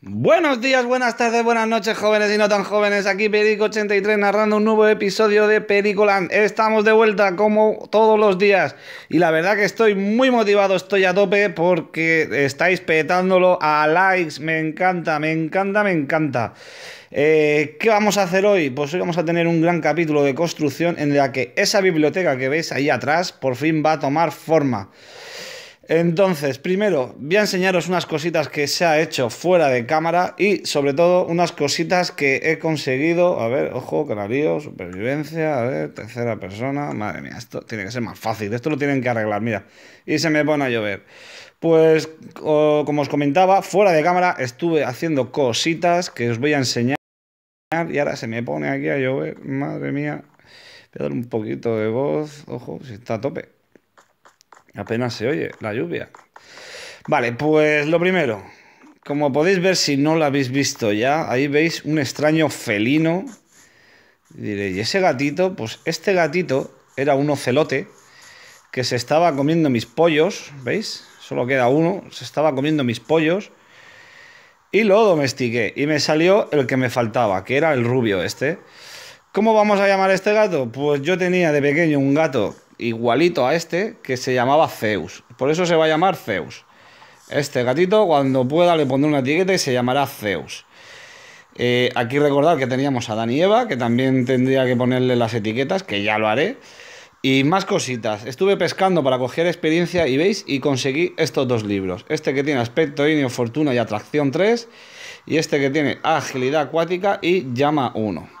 Buenos días, buenas tardes, buenas noches, jóvenes y no tan jóvenes. Aquí Perico83 narrando un nuevo episodio de Pericoland. Estamos de vuelta como todos los días. Y la verdad que estoy muy motivado, estoy a tope porque estáis petándolo a likes. Me encanta, me encanta, me encanta. Eh, ¿Qué vamos a hacer hoy? Pues hoy vamos a tener un gran capítulo de construcción en la que esa biblioteca que veis ahí atrás por fin va a tomar forma. Entonces, primero, voy a enseñaros unas cositas que se ha hecho fuera de cámara y sobre todo unas cositas que he conseguido. A ver, ojo, canario, supervivencia, a ver, tercera persona. Madre mía, esto tiene que ser más fácil, esto lo tienen que arreglar, mira. Y se me pone a llover. Pues, como os comentaba, fuera de cámara estuve haciendo cositas que os voy a enseñar. Y ahora se me pone aquí a llover, madre mía. Voy a dar un poquito de voz, ojo, si está a tope. Apenas se oye la lluvia. Vale, pues lo primero. Como podéis ver, si no lo habéis visto ya, ahí veis un extraño felino. Y ¿y ese gatito? Pues este gatito era un ocelote que se estaba comiendo mis pollos, ¿veis? Solo queda uno, se estaba comiendo mis pollos. Y lo domestiqué y me salió el que me faltaba, que era el rubio este. ¿Cómo vamos a llamar a este gato? Pues yo tenía de pequeño un gato igualito a este, que se llamaba Zeus. Por eso se va a llamar Zeus. Este gatito, cuando pueda, le pondré una etiqueta y se llamará Zeus. Eh, aquí recordar que teníamos a Dan y Eva, que también tendría que ponerle las etiquetas, que ya lo haré. Y más cositas. Estuve pescando para coger experiencia y veis, y conseguí estos dos libros. Este que tiene aspecto Ineo, fortuna y atracción 3. Y este que tiene agilidad acuática y llama 1.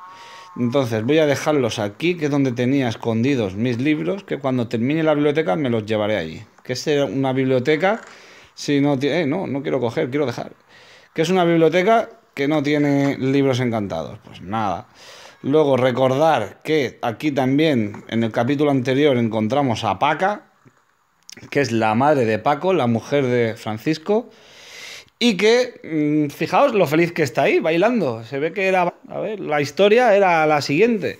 Entonces voy a dejarlos aquí, que es donde tenía escondidos mis libros, que cuando termine la biblioteca me los llevaré allí. Que es una biblioteca, si no tiene... Eh, no, no quiero coger, quiero dejar. Que es una biblioteca que no tiene libros encantados. Pues nada. Luego recordar que aquí también, en el capítulo anterior, encontramos a Paca, que es la madre de Paco, la mujer de Francisco. Y que, mm, fijaos lo feliz que está ahí, bailando. Se ve que era a ver, la historia era la siguiente.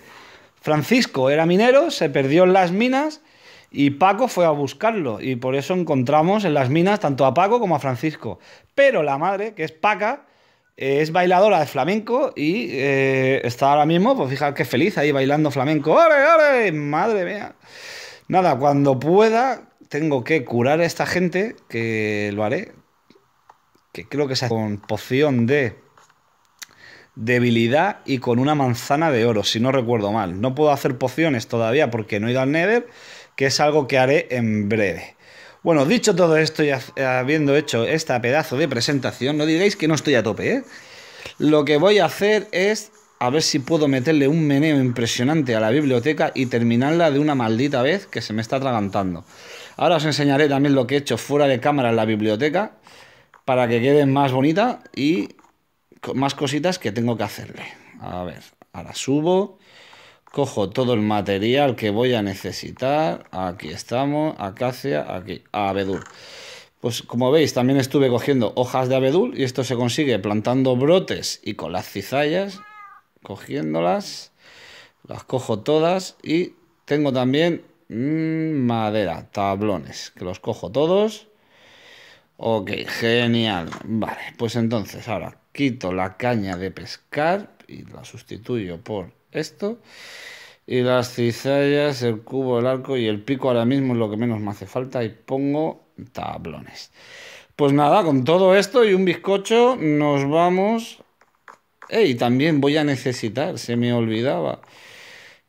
Francisco era minero, se perdió en las minas y Paco fue a buscarlo. Y por eso encontramos en las minas tanto a Paco como a Francisco. Pero la madre, que es Paca, es bailadora de flamenco y eh, está ahora mismo, pues fijaos qué feliz ahí bailando flamenco. ¡Ore, ore! ¡Madre mía! Nada, cuando pueda, tengo que curar a esta gente, que lo haré. Que creo que hace con poción de debilidad y con una manzana de oro, si no recuerdo mal. No puedo hacer pociones todavía porque no he ido al Nether, que es algo que haré en breve. Bueno, dicho todo esto y habiendo hecho esta pedazo de presentación, no digáis que no estoy a tope, ¿eh? Lo que voy a hacer es a ver si puedo meterle un meneo impresionante a la biblioteca y terminarla de una maldita vez que se me está atragantando. Ahora os enseñaré también lo que he hecho fuera de cámara en la biblioteca para que quede más bonita y más cositas que tengo que hacerle. A ver, ahora subo, cojo todo el material que voy a necesitar. Aquí estamos, acacia, aquí, abedul. Pues como veis, también estuve cogiendo hojas de abedul y esto se consigue plantando brotes y con las cizallas, cogiéndolas, las cojo todas y tengo también mm, madera, tablones, que los cojo todos. Ok, genial. Vale, pues entonces ahora quito la caña de pescar y la sustituyo por esto. Y las cizallas, el cubo, el arco y el pico ahora mismo es lo que menos me hace falta y pongo tablones. Pues nada, con todo esto y un bizcocho nos vamos... ¡Ey! y también voy a necesitar, se me olvidaba.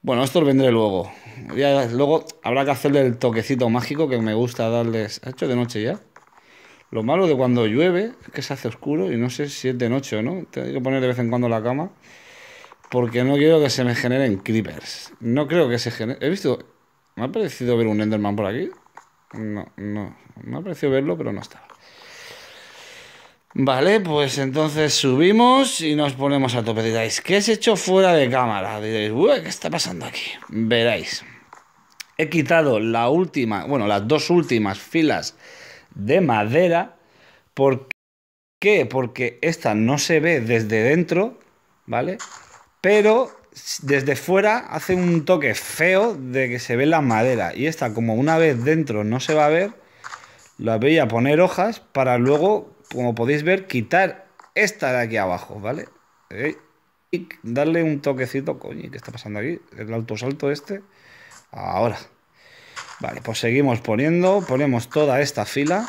Bueno, esto lo vendré luego. Ya, luego habrá que hacerle el toquecito mágico que me gusta darles... ¿Ha hecho de noche ya? Lo malo de cuando llueve es que se hace oscuro y no sé si es de noche o no. Tengo que poner de vez en cuando la cama porque no quiero que se me generen creepers. No creo que se genere... He visto... ¿Me ha parecido ver un Enderman por aquí? No, no. Me ha parecido verlo, pero no estaba. Vale, pues entonces subimos y nos ponemos a tope. Diréis, ¿qué has hecho fuera de cámara? Diréis, ¿qué está pasando aquí? Veréis. He quitado la última, bueno, las dos últimas filas de madera. porque Porque esta no se ve desde dentro, ¿vale? Pero desde fuera hace un toque feo de que se ve la madera. Y esta, como una vez dentro no se va a ver, la voy a poner hojas para luego, como podéis ver, quitar esta de aquí abajo, ¿vale? Eh, y darle un toquecito, coño, ¿qué está pasando aquí? El alto salto este. Ahora. Vale, pues seguimos poniendo, ponemos toda esta fila.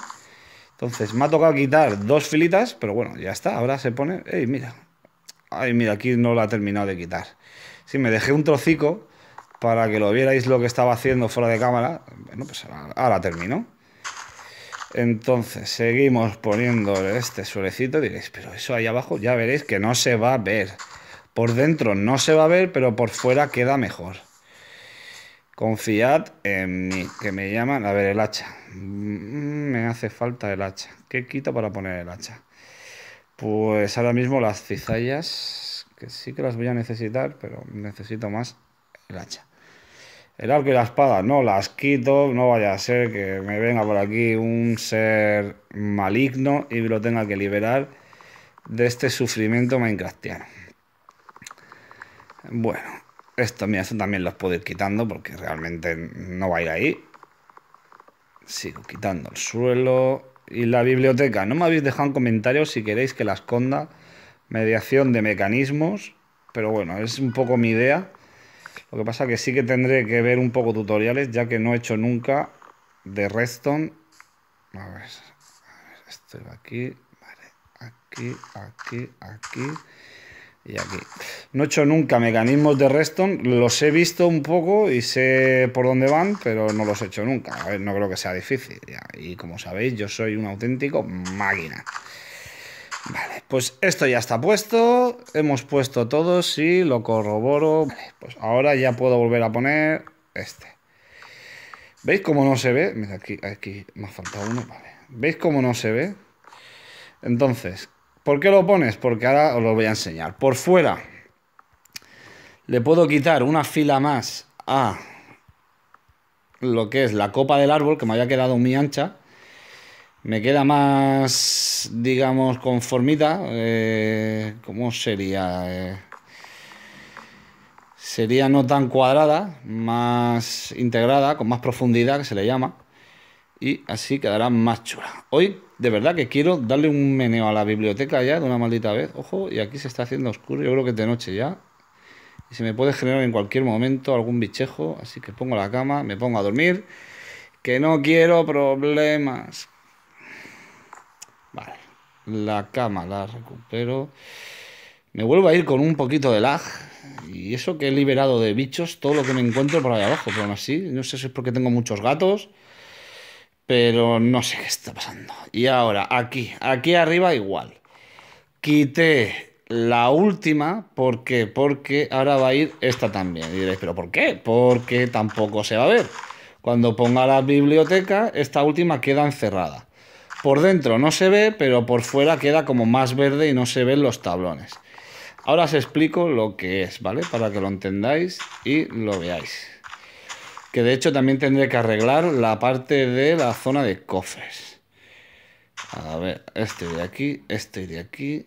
Entonces, me ha tocado quitar dos filitas, pero bueno, ya está, ahora se pone... ¡Ey, mira! ¡Ay, mira, aquí no la ha terminado de quitar! Si me dejé un trocico para que lo vierais lo que estaba haciendo fuera de cámara. Bueno, pues ahora, ahora termino. Entonces, seguimos poniendo este suelecito. Diréis, pero eso ahí abajo ya veréis que no se va a ver. Por dentro no se va a ver, pero por fuera queda mejor. Confiad en mí, que me llaman. A ver, el hacha. Mm, me hace falta el hacha. ¿Qué quito para poner el hacha? Pues ahora mismo las cizallas, que sí que las voy a necesitar, pero necesito más el hacha. El arco y la espada, no las quito, no vaya a ser que me venga por aquí un ser maligno y lo tenga que liberar de este sufrimiento minecraftiano. Bueno, esto, mira, esto también los puedo ir quitando porque realmente no va a ir ahí. Sigo quitando el suelo. Y la biblioteca. No me habéis dejado en comentarios si queréis que la esconda. Mediación de mecanismos. Pero bueno, es un poco mi idea. Lo que pasa que sí que tendré que ver un poco tutoriales, ya que no he hecho nunca de Redstone. A ver, esto aquí. aquí, aquí, aquí aquí. No he hecho nunca mecanismos de Reston. Los he visto un poco y sé por dónde van, pero no los he hecho nunca. no creo que sea difícil. Y como sabéis, yo soy un auténtico máquina. Vale, pues esto ya está puesto. Hemos puesto todo, sí, lo corroboro. pues ahora ya puedo volver a poner este. ¿Veis cómo no se ve? aquí, aquí me ha faltado uno. ¿Veis cómo no se ve? Entonces, ¿Por qué lo pones? Porque ahora os lo voy a enseñar. Por fuera le puedo quitar una fila más a lo que es la copa del árbol, que me había quedado muy ancha. Me queda más, digamos, conformita. Eh, ¿Cómo sería? Eh, sería no tan cuadrada, más integrada, con más profundidad, que se le llama y así quedará más chula. Hoy de verdad que quiero darle un meneo a la biblioteca ya de una maldita vez. Ojo, y aquí se está haciendo oscuro, yo creo que es de noche ya. Y se me puede generar en cualquier momento algún bichejo, así que pongo la cama, me pongo a dormir, que no quiero problemas. Vale, la cama la recupero. Me vuelvo a ir con un poquito de lag. Y eso que he liberado de bichos, todo lo que me encuentro por ahí abajo. Pero aún así, no sé si es porque tengo muchos gatos pero no sé qué está pasando. Y ahora, aquí, aquí arriba igual. Quité la última, ¿por qué? Porque ahora va a ir esta también. Y diréis, ¿pero por qué? Porque tampoco se va a ver. Cuando ponga la biblioteca, esta última queda encerrada. Por dentro no se ve, pero por fuera queda como más verde y no se ven los tablones. Ahora os explico lo que es, ¿vale? Para que lo entendáis y lo veáis. Que de hecho también tendré que arreglar la parte de la zona de cofres. A ver, este de aquí, este de aquí.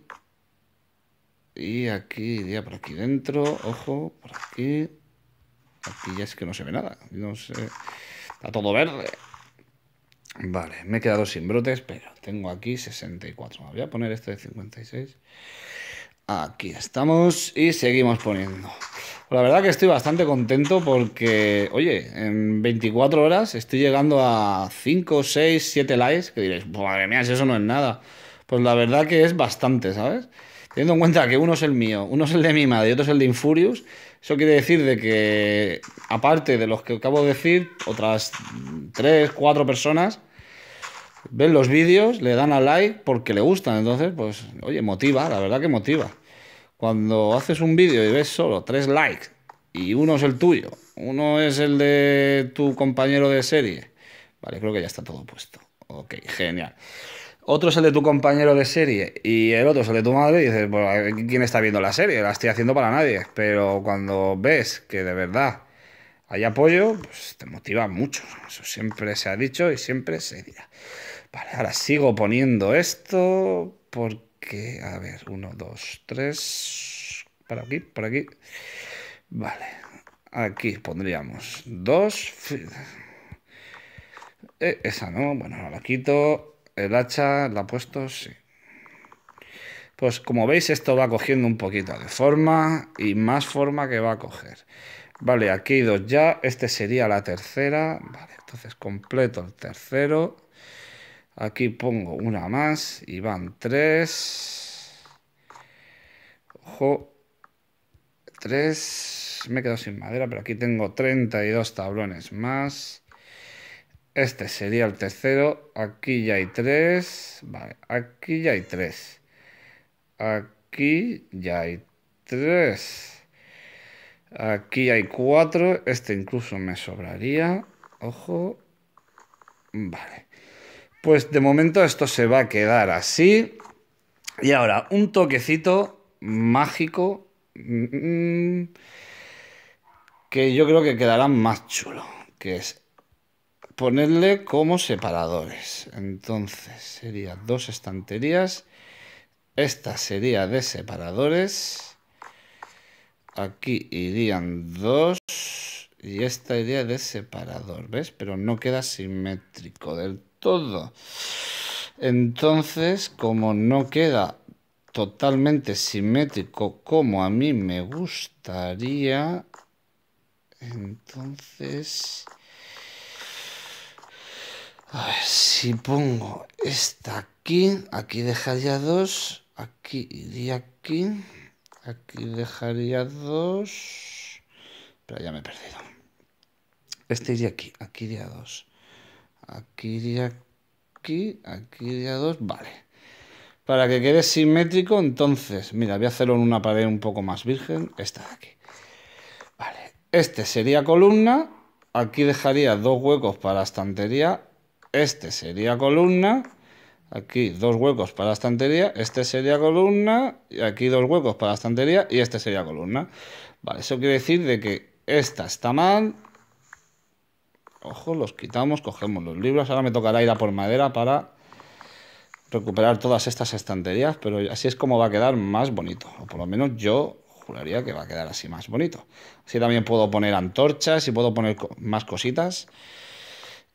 Y aquí iría por aquí dentro. Ojo, por aquí. Aquí ya es que no se ve nada. No sé. Está todo verde. Vale, me he quedado sin brotes, pero tengo aquí 64. voy a poner este de 56. Aquí estamos y seguimos poniendo. La verdad que estoy bastante contento porque, oye, en 24 horas estoy llegando a 5, 6, 7 likes, que diréis, madre mía, si eso no es nada. Pues la verdad que es bastante, ¿sabes? Teniendo en cuenta que uno es el mío, uno es el de mi madre y otro es el de infurius eso quiere decir de que, aparte de los que acabo de decir, otras 3, 4 personas ven los vídeos, le dan al like porque le gustan. Entonces, pues, oye, motiva, la verdad que motiva. Cuando haces un vídeo y ves solo tres likes y uno es el tuyo, uno es el de tu compañero de serie. Vale, creo que ya está todo puesto. Ok, genial. Otro es el de tu compañero de serie y el otro es el de tu madre. Y dices, bueno, pues, ¿quién está viendo la serie? La estoy haciendo para nadie. Pero cuando ves que de verdad hay apoyo, pues te motiva mucho. Eso siempre se ha dicho y siempre se dirá. Vale, ahora sigo poniendo esto porque, a ver, uno, dos, tres, para aquí, por aquí. Vale, aquí pondríamos dos. Eh, esa no, bueno, la quito. El hacha la he puesto, sí. Pues como veis, esto va cogiendo un poquito de forma y más forma que va a coger. Vale, aquí dos ya. Este sería la tercera. Vale, entonces completo el tercero. Aquí pongo una más y van tres. Ojo. Tres. Me he quedado sin madera, pero aquí tengo 32 tablones más. Este sería el tercero. Aquí ya hay tres. Vale, aquí ya hay tres. Aquí ya hay tres. Aquí hay cuatro. Este incluso me sobraría. Ojo. Vale. Pues de momento esto se va a quedar así. Y ahora, un toquecito mágico mm, que yo creo que quedará más chulo, que es ponerle como separadores. Entonces, sería dos estanterías. Esta sería de separadores. Aquí irían dos. Y esta iría de separador, ¿ves? Pero no queda simétrico del todo. Entonces, como no queda totalmente simétrico como a mí me gustaría, entonces... A ver, si pongo esta aquí, aquí dejaría dos, aquí iría aquí, aquí dejaría dos, pero ya me he perdido. Este iría aquí, aquí iría dos. Aquí y aquí, aquí y dos, vale. Para que quede simétrico, entonces, mira, voy a hacerlo en una pared un poco más virgen, esta de aquí. Vale, este sería columna, aquí dejaría dos huecos para la estantería, este sería columna, aquí dos huecos para estantería, este sería columna, y aquí dos huecos para estantería y este sería columna. Vale, eso quiere decir de que esta está mal, ojo, los quitamos, cogemos los libros. Ahora me tocará ir a por madera para recuperar todas estas estanterías, pero así es como va a quedar más bonito. O por lo menos yo juraría que va a quedar así más bonito. Así también puedo poner antorchas y puedo poner más cositas.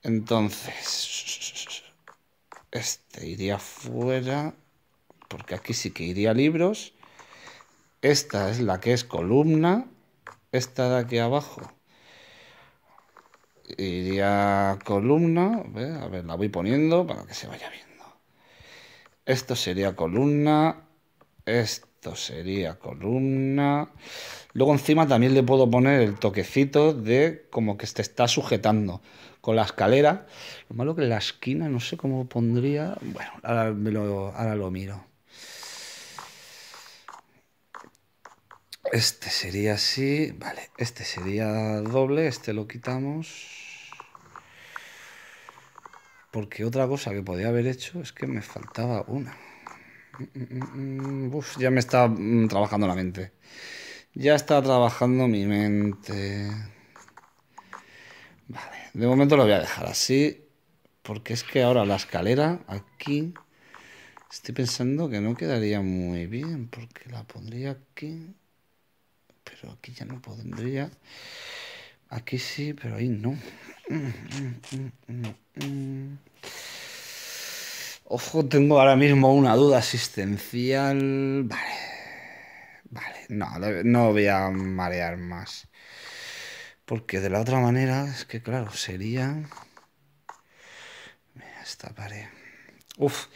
Entonces, este iría fuera, porque aquí sí que iría libros. Esta es la que es columna. Esta de aquí abajo iría columna, a ver, la voy poniendo para que se vaya viendo. Esto sería columna, esto sería columna. Luego encima también le puedo poner el toquecito de como que se está sujetando con la escalera. Lo malo que la esquina no sé cómo pondría. Bueno, ahora lo miro. Este sería así. Vale, este sería doble. Este lo quitamos. Porque otra cosa que podía haber hecho es que me faltaba una. ya me está mm, trabajando la mente. Ya está trabajando mi mente. Vale, de momento lo voy a dejar así. Porque es que ahora la escalera aquí Estoy pensando que no quedaría muy bien porque la pondría aquí pero aquí ya no podría. Aquí sí, pero ahí no. Ojo, tengo ahora mismo una duda asistencial. Vale. Vale, no, no voy a marear más. Porque de la otra manera, es que claro, sería... Mira, esta pared. Uf.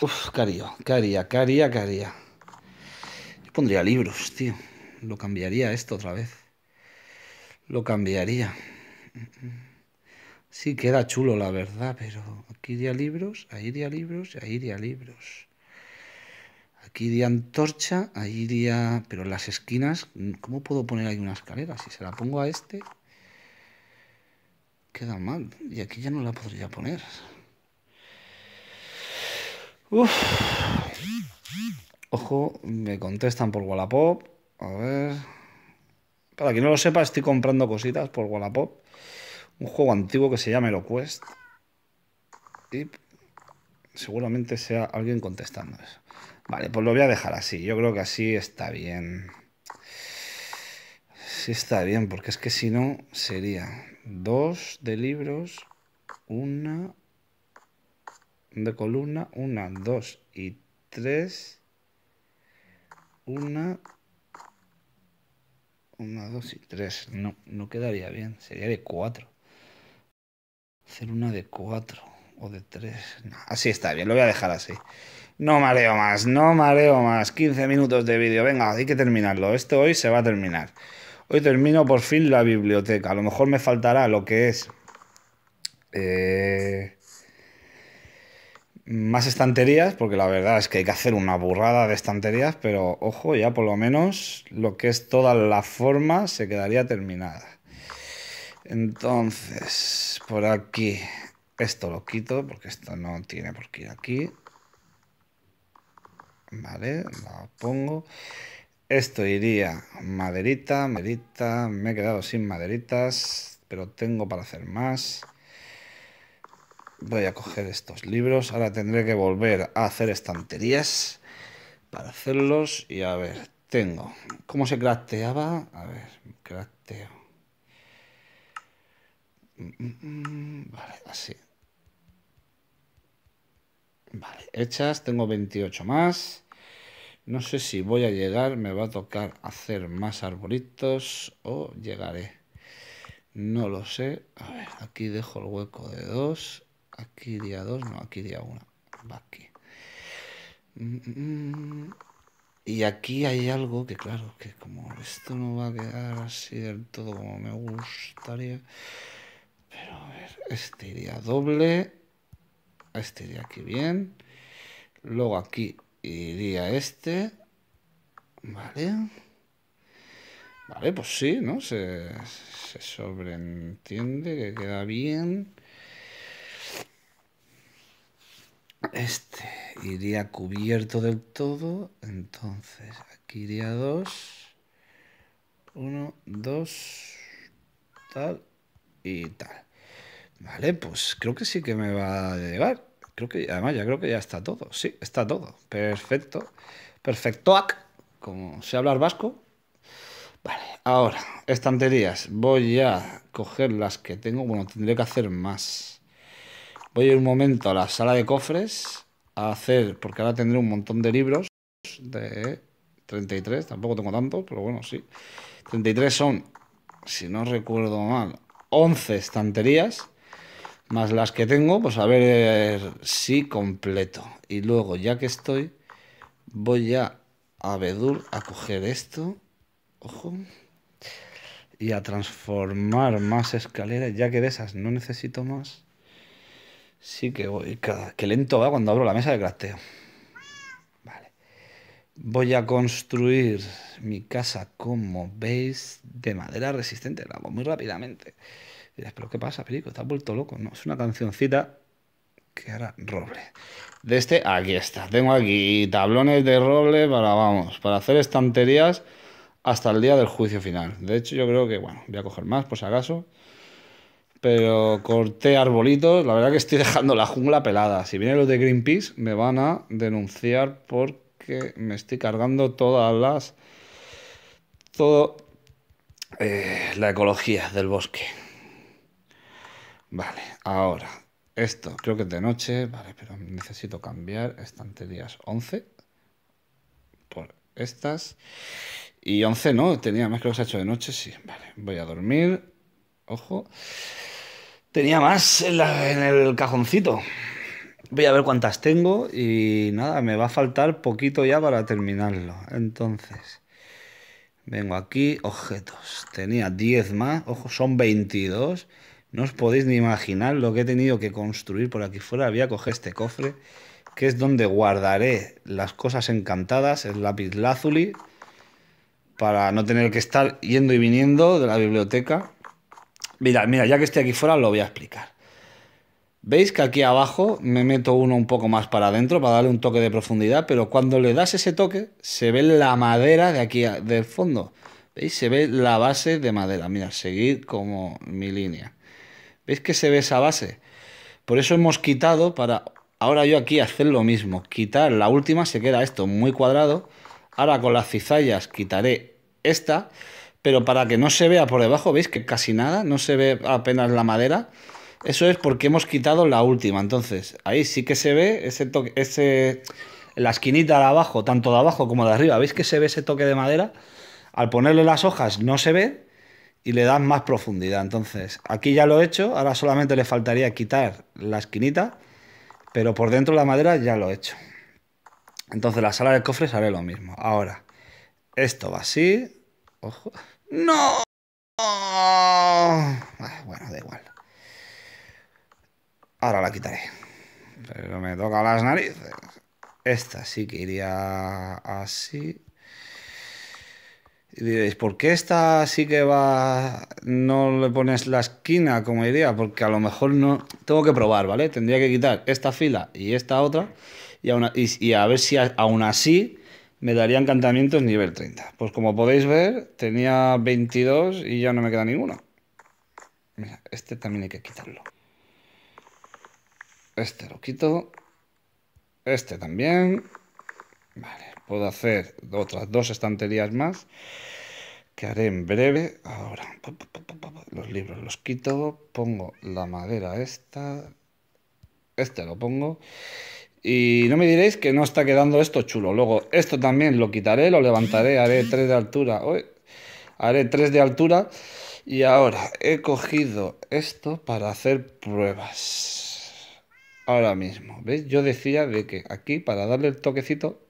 Uf, ¿qué haría? ¿Qué haría? pondría libros, tío. Lo cambiaría esto otra vez. Lo cambiaría. Sí, queda chulo, la verdad, pero aquí iría libros, ahí iría libros, ahí iría libros. Aquí iría antorcha, ahí iría... Pero las esquinas, ¿cómo puedo poner ahí una escalera? Si se la pongo a este, queda mal. Y aquí ya no la podría poner. Uf. Ojo, me contestan por Wallapop. A ver. Para quien no lo sepa, estoy comprando cositas por Wallapop. Un juego antiguo que se llama HeroQuest. Y seguramente sea alguien contestando eso. Vale, pues lo voy a dejar así. Yo creo que así está bien. Sí está bien, porque es que si no sería dos de libros, una de columna, una, dos y tres una, una, dos y tres. No, no quedaría bien. Sería de cuatro. Hacer una de cuatro o de tres. así está bien, lo voy a dejar así. No mareo más, no mareo más. 15 minutos de vídeo. Venga, hay que terminarlo. Esto hoy se va a terminar. Hoy termino por fin la biblioteca. A lo mejor me faltará lo que es... Eh más estanterías, porque la verdad es que hay que hacer una burrada de estanterías, pero ojo, ya por lo menos lo que es toda la forma se quedaría terminada. Entonces, por aquí, esto lo quito porque esto no tiene por qué ir aquí. Vale, lo pongo. Esto iría maderita, maderita, me he quedado sin maderitas, pero tengo para hacer más. Voy a coger estos libros. Ahora tendré que volver a hacer estanterías para hacerlos. Y a ver, tengo. ¿Cómo se crafteaba? A ver, crafteo. Mm, mm, mm, vale, así. Vale, hechas. Tengo 28 más. No sé si voy a llegar. Me va a tocar hacer más arbolitos o llegaré. No lo sé. A ver, aquí dejo el hueco de dos Aquí día 2, no, aquí día una. Va aquí. Mm, mm, mm. Y aquí hay algo que, claro, que como esto no va a quedar así del todo como me gustaría. Pero a ver, este iría doble. Este iría aquí bien. Luego aquí iría este. Vale. Vale, pues sí, ¿no? Se, se sobreentiende que queda bien. Este iría cubierto del todo. Entonces aquí iría dos, uno, dos, tal y tal. Vale, pues creo que sí que me va a llegar, Creo que, además, ya creo que ya está todo. Sí, está todo. Perfecto. perfecto, Como sé hablar vasco. Vale, ahora, estanterías. Voy a coger las que tengo. Bueno, tendré que hacer más. Voy a ir un momento a la sala de cofres a hacer, porque ahora tendré un montón de libros de 33, tampoco tengo tantos, pero bueno, sí. 33 son, si no recuerdo mal, 11 estanterías, más las que tengo, pues a ver eh, si completo. Y luego, ya que estoy, voy a Bedur, a coger esto, ojo, y a transformar más escaleras, ya que de esas no necesito más. Sí que voy. Qué lento va cuando abro la mesa de crafteo. Vale. Voy a construir mi casa, como veis, de madera resistente. La hago muy rápidamente. Dirás, pero ¿qué pasa, Perico? ¿Estás vuelto loco? No, es una cancioncita que era roble. De este, aquí está. Tengo aquí tablones de roble para, vamos, para hacer estanterías hasta el día del juicio final. De hecho, yo creo que, bueno, voy a coger más por si acaso pero corté arbolitos. La verdad que estoy dejando la jungla pelada. Si vienen los de Greenpeace, me van a denunciar porque me estoy cargando todas las. todo. Eh, la ecología del bosque. Vale, ahora. Esto creo que es de noche. Vale, pero necesito cambiar estanterías 11 por estas. Y 11 no, tenía más que los he hecho de noche. Sí, vale, voy a dormir. Ojo. Tenía más en, el cajoncito. Voy a ver cuántas tengo y nada, me va a faltar poquito ya para terminarlo. Entonces, vengo aquí, objetos. Tenía 10 más, ojo, son 22. No os podéis ni imaginar lo que he tenido que construir por aquí fuera. Voy a coger este cofre, que es donde guardaré las cosas encantadas, el lápiz lazuli, para no tener que estar yendo y viniendo de la biblioteca Mira, mira, ya que estoy aquí fuera lo voy a explicar. Veis que aquí abajo me meto uno un poco más para adentro para darle un toque de profundidad, pero cuando le das ese toque se ve la madera de aquí del fondo. ¿Veis? Se ve la base de madera. Mira, seguir como mi línea. ¿Veis que se ve esa base? Por eso hemos quitado para ahora yo aquí hacer lo mismo. Quitar la última, se queda esto muy cuadrado. Ahora con las cizallas quitaré esta pero para que no se vea por debajo, ¿veis que casi nada? No se ve apenas la madera. Eso es porque hemos quitado la última. Entonces, ahí sí que se ve ese toque, ese, la esquinita de abajo, tanto de abajo como de arriba. ¿Veis que se ve ese toque de madera? Al ponerle las hojas no se ve y le dan más profundidad. Entonces, aquí ya lo he hecho. Ahora solamente le faltaría quitar la esquinita, pero por dentro de la madera ya lo he hecho. Entonces, la sala de cofres haré lo mismo. Ahora, esto va así. Ojo. ¡No! Ah, bueno, da igual. Ahora la quitaré. Pero me toca las narices. Esta sí que iría así. Y diréis, ¿por qué esta sí que va... no le pones la esquina como iría? Porque a lo mejor no... Tengo que probar, ¿vale? Tendría que quitar esta fila y esta otra. Y, a, ver si aún así me daría encantamientos nivel 30. Pues como podéis ver, tenía 22 y ya no me queda ninguno. este también hay que quitarlo. Este lo quito. Este también. Vale, puedo hacer otras dos estanterías más que haré en breve. Ahora, los libros los quito, pongo la madera esta, este lo pongo y no me diréis que no está quedando esto chulo. Luego, esto también lo quitaré, lo levantaré, haré tres de altura. hoy haré 3 de altura. Y ahora he cogido esto para hacer pruebas. Ahora mismo. ¿Veis? Yo decía de que aquí, para darle el toquecito,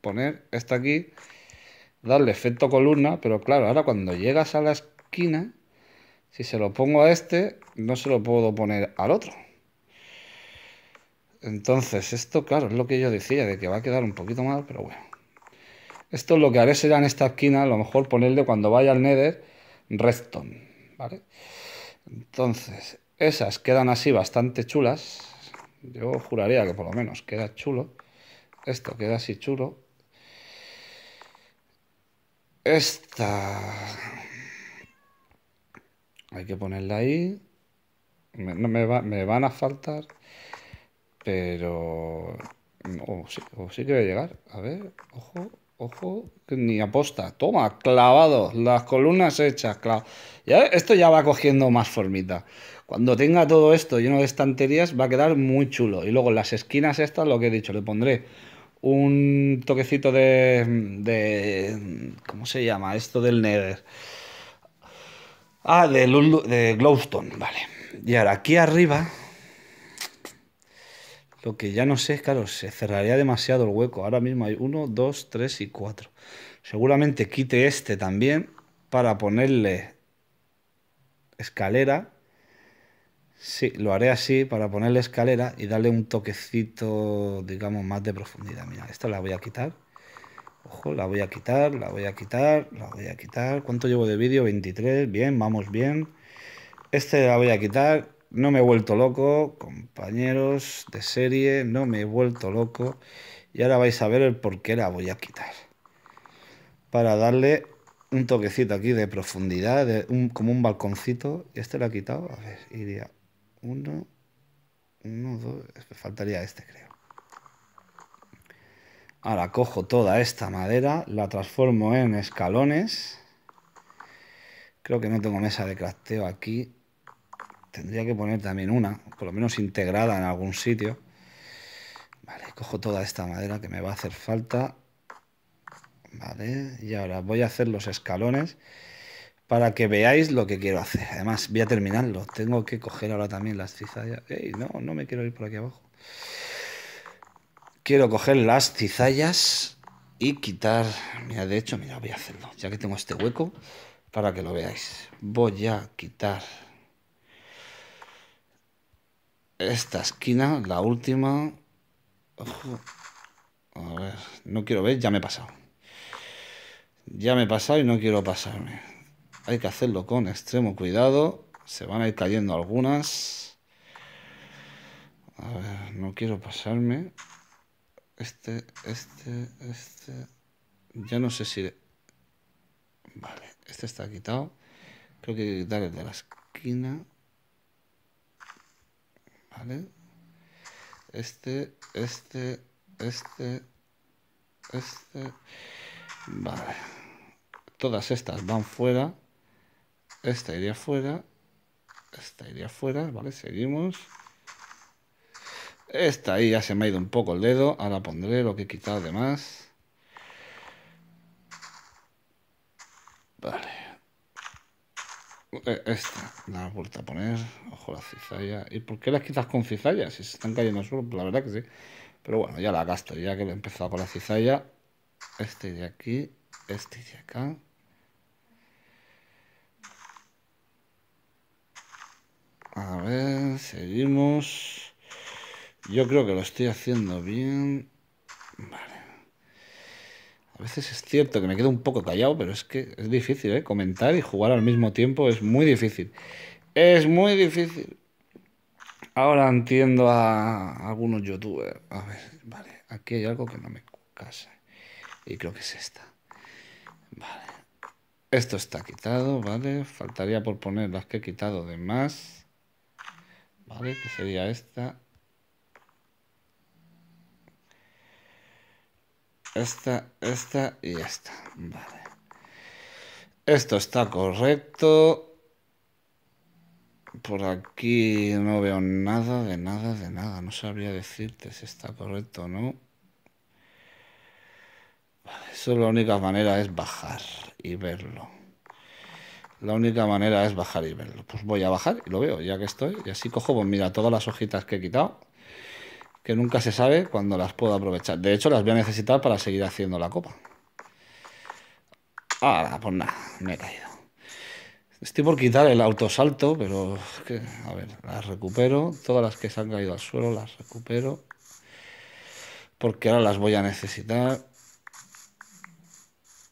poner esto aquí, darle efecto columna. Pero claro, ahora cuando llegas a la esquina, si se lo pongo a este, no se lo puedo poner al otro. Entonces, esto, claro, es lo que yo decía, de que va a quedar un poquito mal, pero bueno. Esto es lo que haré será en esta esquina, a lo mejor ponerle cuando vaya al Nether, Redstone, ¿vale? Entonces, esas quedan así bastante chulas. Yo juraría que por lo menos queda chulo. Esto queda así chulo. Esta... Hay que ponerla ahí. Me, me van a faltar pero... O sí, o sí que a llegar. A ver, ojo, Ojo, ni aposta. Toma, clavado, las columnas hechas. claro Ya, esto ya va cogiendo más formita. Cuando tenga todo esto lleno de estanterías va a quedar muy chulo. Y luego en las esquinas estas, lo que he dicho, le pondré un toquecito de... de ¿Cómo se llama? Esto del Nether. Ah, de Glowstone, vale. Y ahora aquí arriba lo que ya no sé claro, se cerraría demasiado el hueco. Ahora mismo hay uno, dos, tres y cuatro. Seguramente quite este también para ponerle escalera. Sí, lo haré así para ponerle escalera y darle un toquecito, digamos, más de profundidad. Mira, esta la voy a quitar. Ojo, la voy a quitar, la voy a quitar, la voy a quitar. ¿Cuánto llevo de vídeo? 23. Bien, vamos bien. Este la voy a quitar no me he vuelto loco, compañeros de serie, no me he vuelto loco. Y ahora vais a ver el por qué la voy a quitar. Para darle un toquecito aquí de profundidad, un, como un balconcito. Este lo he quitado. A ver, iría uno, uno, dos. Faltaría este, creo. Ahora cojo toda esta madera, la transformo en escalones. Creo que no tengo mesa de crafteo aquí. Tendría que poner también una, por lo menos integrada en algún sitio. Vale, cojo toda esta madera que me va a hacer falta. Vale, y ahora voy a hacer los escalones para que veáis lo que quiero hacer. Además, voy a terminarlo. Tengo que coger ahora también las cizallas. Ey, no, no me quiero ir por aquí abajo. Quiero coger las cizallas y quitar... Mira, de hecho, mira, voy a hacerlo. Ya que tengo este hueco, para que lo veáis. Voy a quitar esta esquina, la última... A ver, no quiero ver, ya me he pasado. Ya me he pasado y no quiero pasarme. Hay que hacerlo con extremo cuidado. Se van a ir cayendo algunas. A ver, no quiero pasarme. Este, este, este... Ya no sé si... Vale, este está quitado. Creo que hay que quitar el de la esquina. ¿Vale? Este, este, este, este. Vale. Todas estas van fuera. Esta iría fuera. Esta iría fuera. Vale, seguimos. Esta ahí ya se me ha ido un poco el dedo. Ahora pondré lo que he quitado de más. Eh, esta la vuelta a poner. Ojo la cizalla. ¿Y por qué las quitas con cizalla? Si se están cayendo solo, pues la verdad que sí. Pero bueno, ya la gasto. Ya que he empezado con la cizalla. Este de aquí. Este de acá. A ver, seguimos. Yo creo que lo estoy haciendo bien. Vale. A veces es cierto que me quedo un poco callado, pero es que es difícil, ¿eh? Comentar y jugar al mismo tiempo es muy difícil. Es muy difícil. Ahora entiendo a algunos youtubers. A ver, vale, aquí hay algo que no me casa. Y creo que es esta. Vale. Esto está quitado, ¿vale? Faltaría por poner las que he quitado de más. ¿Vale? Que sería esta esta, esta y esta. Vale. Esto está correcto. Por aquí no veo nada, de nada, de nada. No sabría decirte si está correcto o no. Vale, eso la única manera es bajar y verlo. La única manera es bajar y verlo. Pues voy a bajar y lo veo, ya que estoy. Y así cojo, pues mira, todas las hojitas que he quitado que nunca se sabe cuándo las puedo aprovechar. De hecho, las voy a necesitar para seguir haciendo la copa. Ah, pues nada, me he caído. Estoy por quitar el autosalto, pero a ver, las recupero. Todas las que se han caído al suelo las recupero. Porque ahora las voy a necesitar.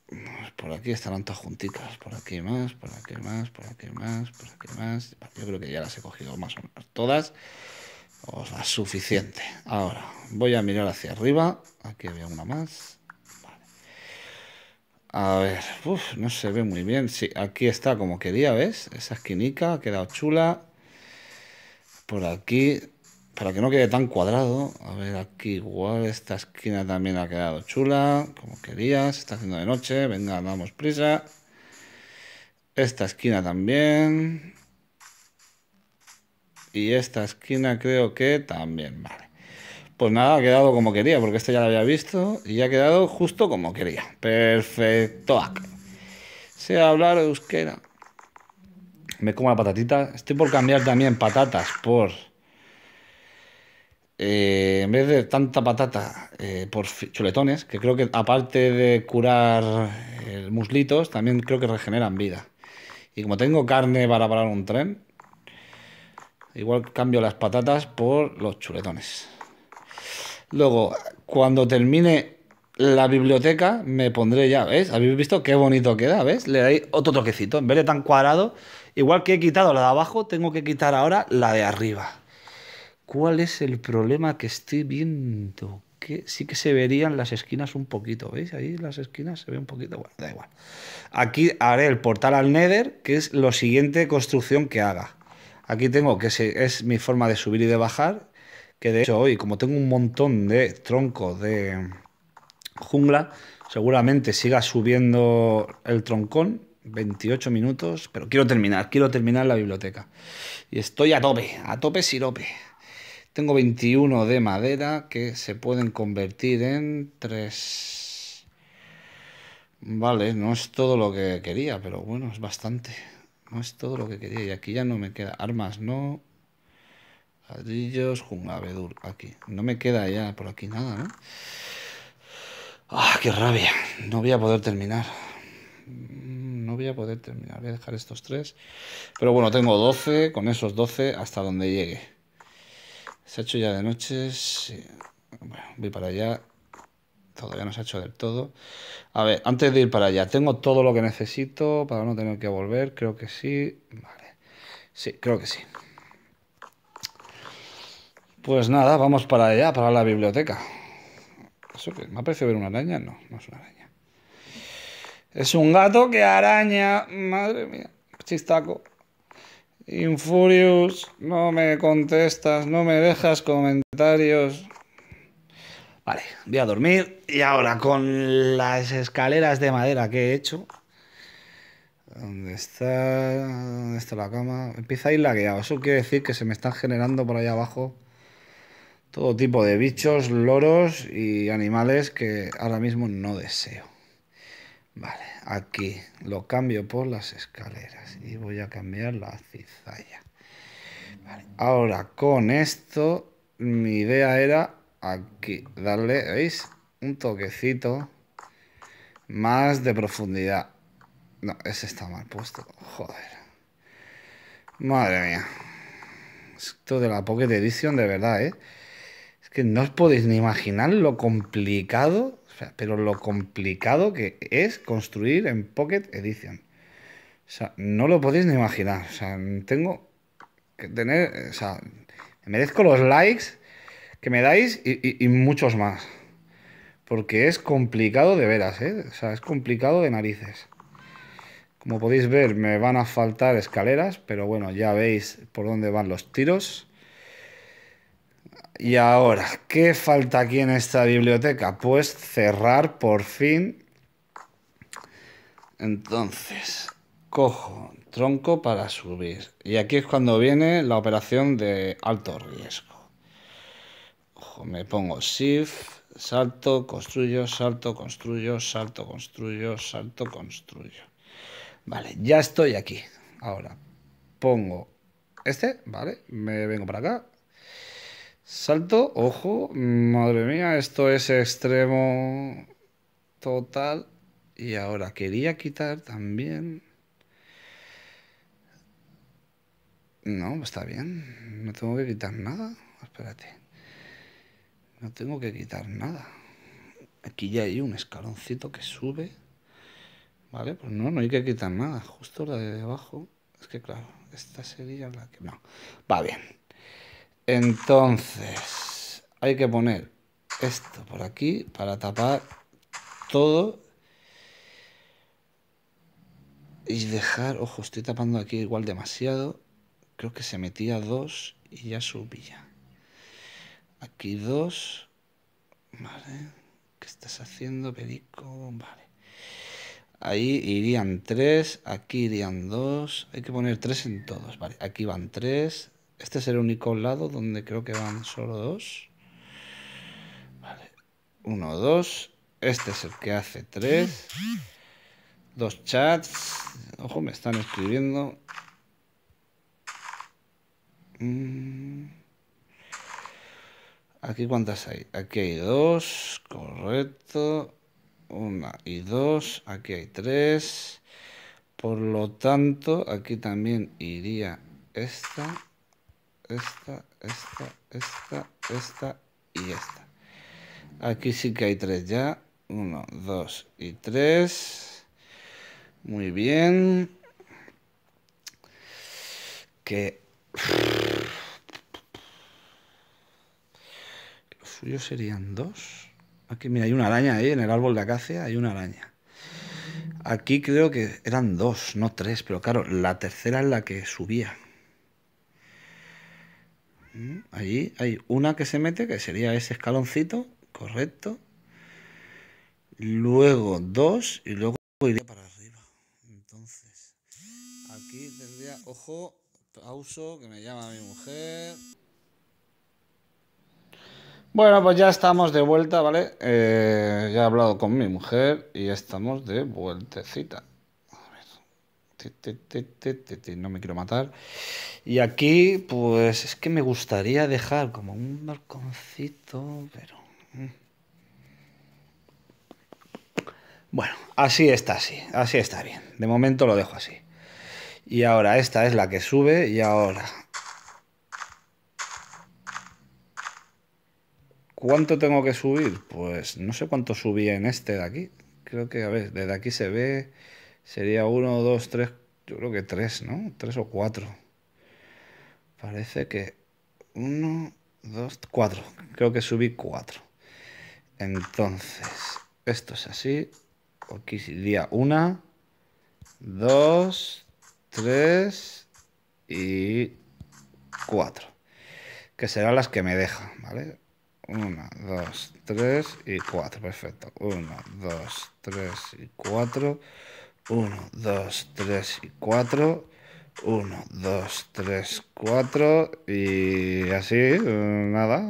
Pues por aquí estarán todas juntitas. Por aquí más, por aquí más, por aquí más, por aquí más. Yo creo que ya las he cogido más o menos todas o suficiente. Ahora, voy a mirar hacia arriba. Aquí había una más. A ver, no se ve muy bien. Sí, aquí está como quería, ¿ves? Esa esquinica ha quedado chula. Por aquí, para que no quede tan cuadrado. A ver, aquí igual esta esquina también ha quedado chula, como quería. Se está haciendo de noche. Venga, damos prisa. Esta esquina también y esta esquina creo que también, vale. Pues nada, ha quedado como quería, porque este ya lo había visto y ha quedado justo como quería. Perfecto. Sé hablar euskera. Me como la patatita. Estoy por cambiar también patatas por... Eh, en vez de tanta patata eh, por chuletones, que creo que aparte de curar eh, muslitos, también creo que regeneran vida. Y como tengo carne para parar un tren, Igual cambio las patatas por los chuletones. Luego, cuando termine la biblioteca, me pondré ya, ¿ves? ¿Habéis visto qué bonito queda? ¿Ves? Le dais otro toquecito. En vez de tan cuadrado, igual que he quitado la de abajo, tengo que quitar ahora la de arriba. ¿Cuál es el problema que estoy viendo? Que sí que se verían las esquinas un poquito, ¿veis? Ahí las esquinas se ve un poquito, bueno, da igual. Aquí haré el portal al Nether, que es lo siguiente construcción que haga. Aquí tengo que es mi forma de subir y de bajar, que de hecho hoy, como tengo un montón de troncos de jungla, seguramente siga subiendo el troncón, 28 minutos, pero quiero terminar, quiero terminar la biblioteca. Y estoy a tope, a tope sirope. Tengo 21 de madera que se pueden convertir en 3... Vale, no es todo lo que quería, pero bueno, es bastante es todo lo que quería. Y aquí ya no me queda. Armas no. Ladrillos, jungabedur. Aquí. No me queda ya por aquí nada, ¿no? ¡Ah, qué rabia! No voy a poder terminar. Mm, no voy a poder terminar. Voy a dejar estos tres. Pero bueno, tengo 12. Con esos 12 hasta donde llegue. Se ha hecho ya de noche. Bueno, voy para allá todavía no se ha hecho del todo. A ver, antes de ir para allá, tengo todo lo que necesito para no tener que volver, creo que sí. Vale. Sí, creo que sí. Pues nada, vamos para allá, para la biblioteca. ¿Eso ¿Me ha parecido ver una araña? No, no es una araña. Es un gato que araña. Madre mía, chistaco. Infurious, no me contestas, no me dejas comentarios. Vale, voy a dormir y ahora con las escaleras de madera que he hecho. ¿Dónde está? está la cama? Empieza a ir lagueado. Eso quiere decir que se me están generando por ahí abajo todo tipo de bichos, loros y animales que ahora mismo no deseo. Vale, aquí lo cambio por las escaleras y voy a cambiar la cizalla. ahora con esto mi idea era aquí, darle, ¿veis? Un toquecito más de profundidad. No, ese está mal puesto. Joder. Madre mía. Esto de la Pocket Edition, de verdad, ¿eh? Es que no os podéis ni imaginar lo complicado, pero lo complicado que es construir en Pocket Edition. O sea, no lo podéis ni imaginar. O sea, tengo que tener. O sea, merezco los likes que me dais y, muchos más. Porque es complicado de veras, ¿eh? es complicado de narices. Como podéis ver, me van a faltar escaleras, pero bueno, ya veis por dónde van los tiros. Y ahora, ¿qué falta aquí en esta biblioteca? Pues cerrar por fin. Entonces, cojo tronco para subir. Y aquí es cuando viene la operación de alto riesgo me pongo shift, salto, construyo, salto, construyo, salto, construyo, salto, construyo. Vale, ya estoy aquí. Ahora, pongo este, vale, me vengo para acá. Salto, ojo, madre mía, esto es extremo total. Y ahora quería quitar también... No, está bien. No tengo que quitar nada. Espérate. No tengo que quitar nada. Aquí ya hay un escaloncito que sube. Vale, pues no, no hay que quitar nada. Justo la de debajo Es que claro, esta sería la que... No. Va bien. Entonces, hay que poner esto por aquí para tapar todo y dejar, ojo, estoy tapando aquí igual demasiado. Creo que se metía dos y ya subía. Aquí dos. Vale. ¿Qué estás haciendo, Perico? Vale. Ahí irían tres. Aquí irían dos. Hay que poner tres en todos. Vale. Aquí van tres. Este es el único lado donde creo que van solo dos. Vale. Uno, dos. Este es el que hace tres. Dos chats. Ojo, me están escribiendo. Mm. Aquí cuántas hay. Aquí hay dos, correcto. Una y dos. Aquí hay tres. Por lo tanto, aquí también iría esta, esta, esta, esta, esta y esta. Aquí sí que hay tres ya. Uno, dos y tres. Muy bien. Que... serían dos. Aquí, mira, hay una araña ahí en el árbol de acacia, hay una araña. Aquí creo que eran dos, no tres, pero claro, la tercera es la que subía. Mm, Allí hay una que se mete, que sería ese escaloncito, correcto. Luego dos y luego iría para arriba. Entonces, aquí tendría, ojo, pauso, que me llama mi mujer. Bueno, pues ya estamos de vuelta, ¿vale? Eh, ya he hablado con mi mujer y estamos de vueltecita. A ver. No me quiero matar. Y aquí, pues es que me gustaría dejar como un balconcito, pero... Mm. Bueno, así está, así, así está bien. De momento lo dejo así. Y ahora esta es la que sube y ahora ¿Cuánto tengo que subir? Pues no sé cuánto subí en este de aquí. Creo que, a ver, desde aquí se ve. Sería 1, 2, 3, yo creo que 3, ¿no? 3 o 4. Parece que 1, 2, 4. Creo que subí 4. Entonces, esto es así. Aquí sería 1, 2, 3 y 4. Que serán las que me deja, ¿vale? 1, 2, 3 y 4. Perfecto. 1, 2, 3 y 4. 1, 2, 3 y 4. 1, 2, 3, 4. Y así, nada.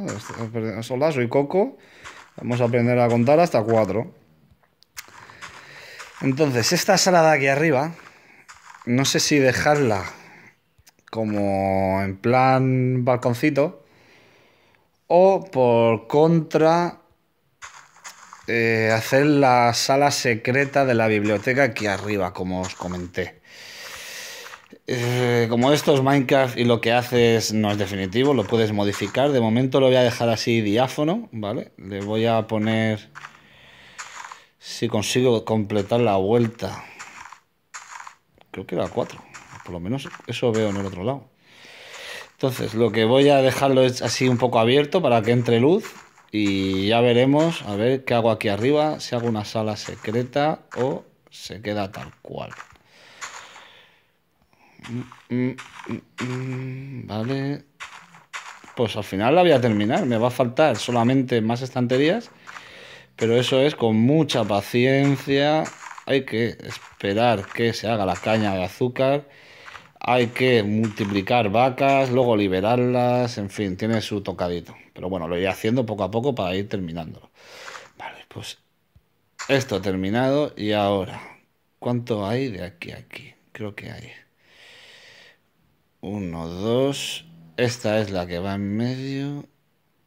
Hola, y Coco. Vamos a aprender a contar hasta 4. Entonces, esta sala de aquí arriba, no sé si dejarla como en plan balconcito o por contra, eh, hacer la sala secreta de la biblioteca aquí arriba, como os comenté. Eh, como esto es Minecraft y lo que haces no es definitivo, lo puedes modificar. De momento lo voy a dejar así diáfono, ¿vale? Le voy a poner... Si consigo completar la vuelta. Creo que era 4. Por lo menos eso veo en el otro lado. Entonces, lo que voy a dejarlo es así un poco abierto para que entre luz y ya veremos a ver qué hago aquí arriba, si hago una sala secreta o se queda tal cual. Mm, mm, mm, vale. Pues al final la voy a terminar. Me va a faltar solamente más estanterías. Pero eso es con mucha paciencia. Hay que esperar que se haga la caña de azúcar hay que multiplicar vacas, luego liberarlas, en fin, tiene su tocadito. Pero bueno, lo iré haciendo poco a poco para ir terminándolo. Vale, pues esto terminado y ahora, ¿cuánto hay de aquí a aquí? Creo que hay. Uno, dos. Esta es la que va en medio.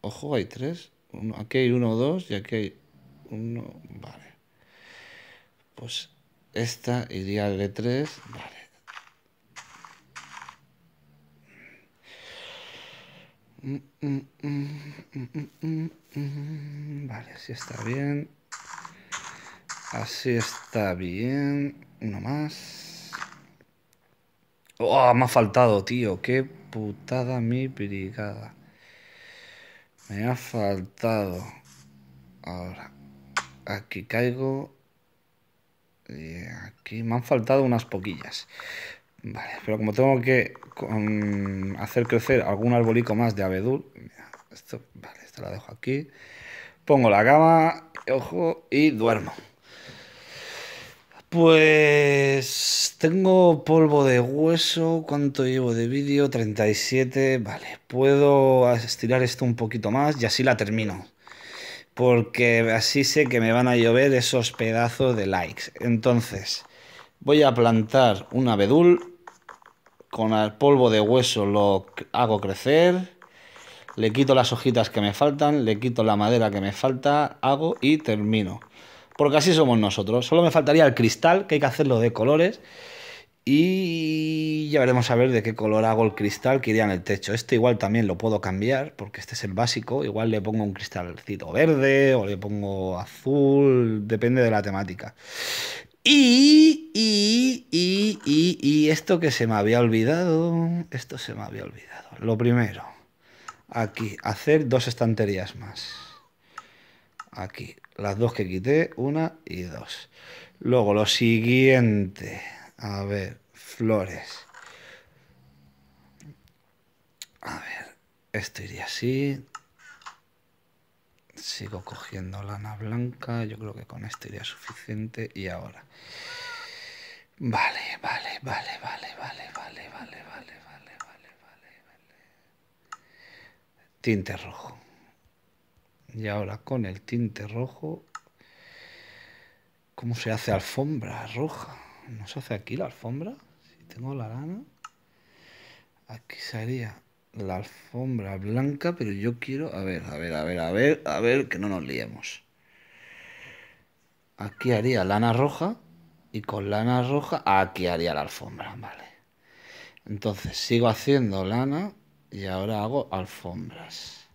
Ojo, hay tres. aquí hay uno, dos y aquí hay uno. Vale. Pues esta iría de tres. Vale. Vale, así está bien. Así está bien. Uno más. ¡Oh! Me ha faltado, tío. Qué putada mi brigada. Me ha faltado. Ahora. Aquí caigo. Y aquí me han faltado unas poquillas. Vale, pero como tengo que hacer crecer algún arbolico más de abedul, esto, vale, esto la dejo aquí. Pongo la cama, ojo, y duermo. Pues tengo polvo de hueso, ¿cuánto llevo de vídeo? 37, vale, puedo estirar esto un poquito más y así la termino. Porque así sé que me van a llover esos pedazos de likes. Entonces, voy a plantar un abedul con el polvo de hueso lo hago crecer. Le quito las hojitas que me faltan, le quito la madera que me falta, hago y termino. Porque así somos nosotros. Solo me faltaría el cristal, que hay que hacerlo de colores. Y ya veremos a ver de qué color hago el cristal que iría en el techo. Este igual también lo puedo cambiar, porque este es el básico. Igual le pongo un cristalcito verde o le pongo azul, depende de la temática. Y, y y, esto que se me había olvidado, esto se me había olvidado. Lo primero, aquí, hacer dos estanterías más. Aquí, las dos que quité, una y dos. Luego, lo siguiente, a ver, flores. A ver, esto iría así. Sigo cogiendo lana blanca, yo creo que con esto iría suficiente. Y ahora... Vale, vale, vale, vale, vale, vale, vale, vale, vale, vale, vale, Tinte rojo. Y ahora con el tinte rojo, ¿cómo se hace alfombra roja? ¿No se hace aquí la alfombra? Si tengo la lana, aquí sería la alfombra blanca, pero yo quiero, a ver, a ver, a ver, a ver, a ver, que no nos liemos. Aquí haría lana roja con lana roja aquí haría la alfombra, vale. Entonces sigo haciendo lana y ahora hago alfombras.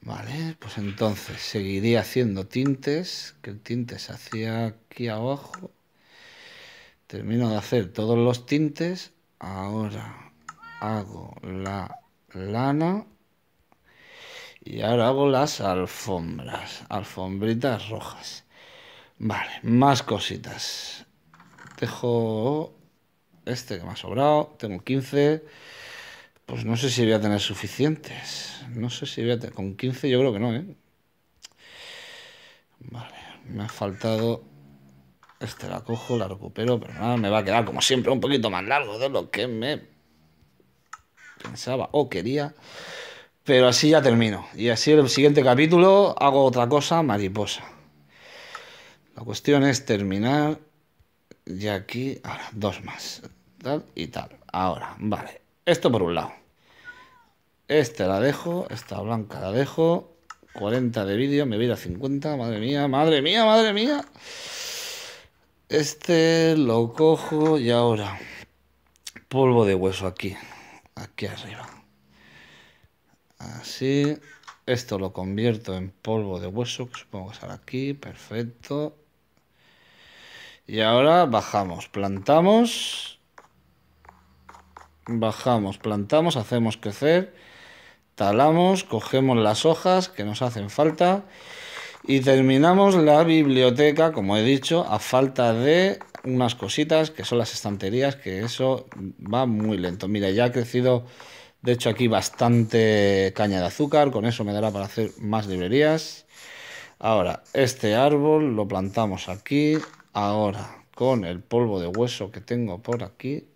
Vale, pues entonces seguiría haciendo tintes, que el tinte hacía aquí abajo. Termino de hacer todos los tintes, ahora hago la lana y ahora hago las alfombras, alfombritas rojas. Vale, más cositas. Dejo este que me ha sobrado. Tengo 15. Pues no sé si voy a tener suficientes. No sé si voy a tener... Con 15 yo creo que no, ¿eh? Vale, me ha faltado... Este la cojo, la recupero, pero nada, me va a quedar como siempre un poquito más largo de lo que me pensaba o quería. Pero así ya termino. Y así el siguiente capítulo hago otra cosa mariposa. La cuestión es terminar Y aquí, ahora, dos más, tal y tal. Ahora, vale, esto por un lado. Este la dejo, esta blanca la dejo, 40 de vídeo, me voy a 50, madre mía, madre mía, madre mía. Este lo cojo y ahora polvo de hueso aquí, aquí arriba. Así, esto lo convierto en polvo de hueso, que supongo que será aquí, perfecto. Y ahora bajamos, plantamos. Bajamos, plantamos, hacemos crecer. Talamos, cogemos las hojas que nos hacen falta. Y terminamos la biblioteca, como he dicho, a falta de unas cositas que son las estanterías, que eso va muy lento. Mira, ya ha crecido, de hecho, aquí bastante caña de azúcar, con eso me dará para hacer más librerías. Ahora, este árbol lo plantamos aquí, Ahora, con el polvo de hueso que tengo por aquí,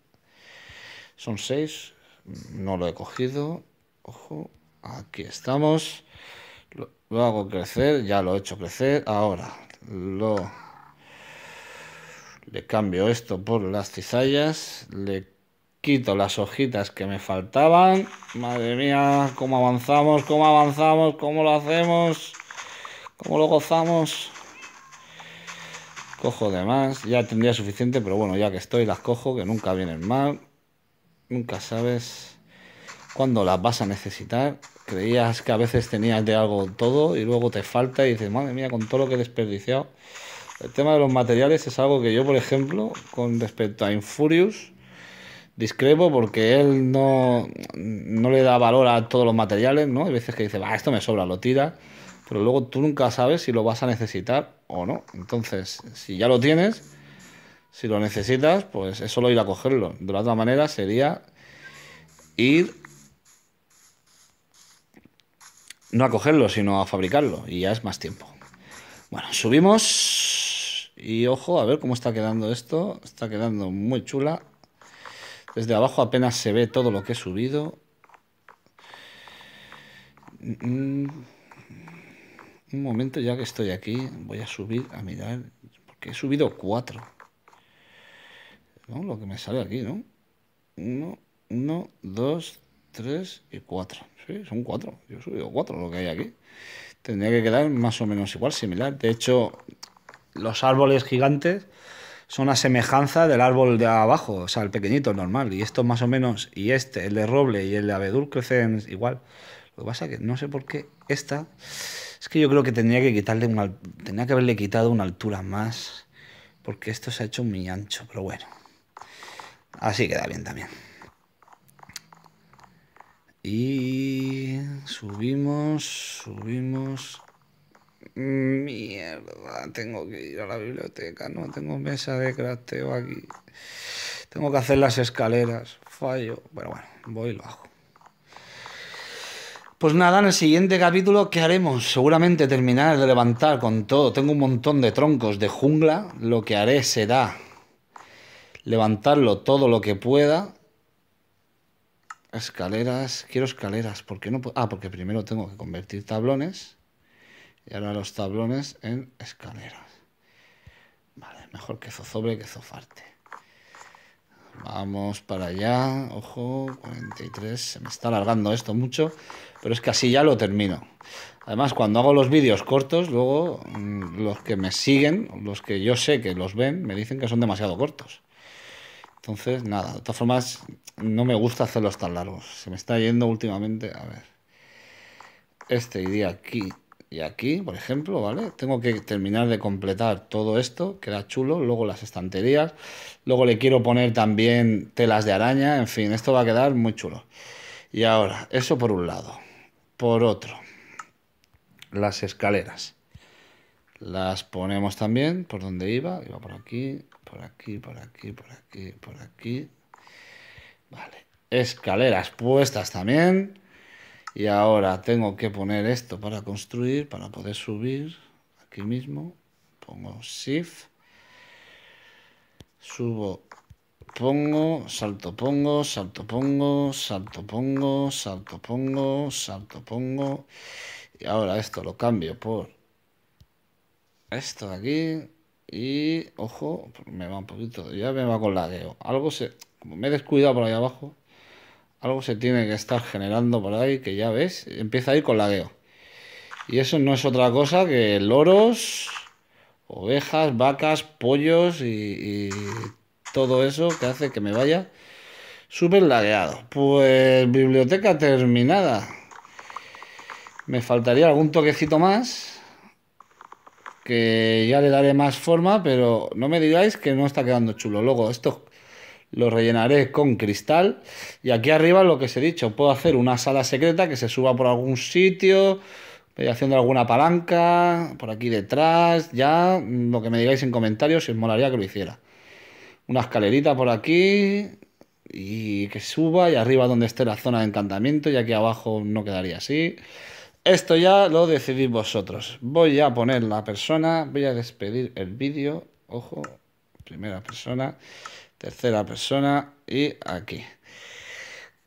son seis, no lo he cogido, ojo, aquí estamos, lo, hago crecer, ya lo he hecho crecer, ahora lo le cambio esto por las cizallas, le quito las hojitas que me faltaban. Madre mía, cómo avanzamos, cómo avanzamos, cómo lo hacemos, cómo lo gozamos. Cojo demás, ya tendría suficiente, pero bueno, ya que estoy, las cojo, que nunca vienen mal. Nunca sabes cuándo las vas a necesitar. Creías que a veces tenías de algo todo y luego te falta y dices, madre mía, con todo lo que he desperdiciado. El tema de los materiales es algo que yo, por ejemplo, con respecto a Infurious, discrepo porque él no, no le da valor a todos los materiales, ¿no? Hay veces que dice, va, esto me sobra, lo tira, pero luego tú nunca sabes si lo vas a necesitar o no. Entonces, si ya lo tienes, si lo necesitas, pues es solo ir a cogerlo. De la otra manera sería ir no a cogerlo, sino a fabricarlo. Y ya es más tiempo. Bueno, subimos. Y ojo, a ver cómo está quedando esto. Está quedando muy chula. Desde abajo apenas se ve todo lo que he subido. Mm, mm. Un momento, ya que estoy aquí, voy a subir a mirar, porque he subido cuatro. ¿No? Lo que me sale aquí, ¿no? Uno, uno, dos, tres y cuatro. Sí, son cuatro. Yo he subido cuatro lo que hay aquí. Tendría que quedar más o menos igual, similar. De hecho, los árboles gigantes son a semejanza del árbol de abajo, o sea, el pequeñito, normal. Y esto más o menos, y este, el de roble y el de abedul crecen igual. Lo que pasa es que no sé por qué esta es que yo creo que tendría que tenía que haberle quitado una altura más. Porque esto se ha hecho muy ancho, pero bueno. Así queda bien también. Y subimos, subimos. Mierda, tengo que ir a la biblioteca, no tengo mesa de crafteo aquí. Tengo que hacer las escaleras, fallo. Pero bueno, voy y lo hago. Pues nada, en el siguiente capítulo, ¿qué haremos? Seguramente terminar de levantar con todo. Tengo un montón de troncos de jungla. Lo que haré será levantarlo todo lo que pueda. Escaleras, quiero escaleras. ¿Por qué no Ah, porque primero tengo que convertir tablones. Y ahora los tablones en escaleras. Vale, mejor que zozobre que zofarte. Vamos para allá. Ojo, 43. Se me está alargando esto mucho, pero es que así ya lo termino. Además, cuando hago los vídeos cortos, luego mm, los que me siguen, los que yo sé que los ven, me dicen que son demasiado cortos. Entonces, nada, de todas formas, no me gusta hacerlos tan largos. Se me está yendo últimamente. A ver. Este iría aquí y aquí, por ejemplo, ¿vale? Tengo que terminar de completar todo esto, queda chulo, luego las estanterías, luego le quiero poner también telas de araña, en fin, esto va a quedar muy chulo. Y ahora, eso por un lado. Por otro, las escaleras. Las ponemos también por donde iba, iba por aquí, por aquí, por aquí, por aquí, por aquí. Vale, escaleras puestas también. Y ahora tengo que poner esto para construir, para poder subir. Aquí mismo pongo Shift. Subo, pongo, salto, pongo, salto, pongo, salto, pongo, salto, pongo, salto, pongo. Y ahora esto lo cambio por esto de aquí. Y, ojo, me va un poquito, ya me va con lagueo. Algo se... me he descuidado por ahí abajo, algo se tiene que estar generando por ahí, que ya ves, empieza a ir con lagueo. Y eso no es otra cosa que loros, ovejas, vacas, pollos y, todo eso que hace que me vaya súper lagueado. Pues biblioteca terminada. Me faltaría algún toquecito más que ya le daré más forma, pero no me digáis que no está quedando chulo. Luego, esto lo rellenaré con cristal y aquí arriba lo que os he dicho, puedo hacer una sala secreta que se suba por algún sitio, Voy haciendo alguna palanca, por aquí detrás, ya, lo que me digáis en comentarios, si os molaría que lo hiciera. Una escalerita por aquí y que suba y arriba donde esté la zona de encantamiento y aquí abajo no quedaría así. Esto ya lo decidís vosotros. Voy a poner la persona, voy a despedir el vídeo, ojo, primera persona tercera persona y aquí.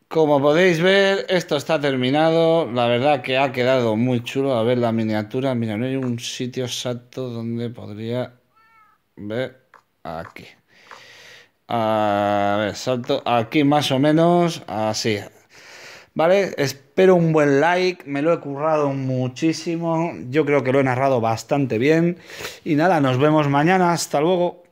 Como podéis ver, esto está terminado. La verdad que ha quedado muy chulo. A ver la miniatura. Mira, no hay un sitio exacto donde podría ver aquí. A ver, salto aquí más o menos así. ¿Vale? Espero un buen like, me lo he currado muchísimo, yo creo que lo he narrado bastante bien. Y nada, nos vemos mañana, hasta luego.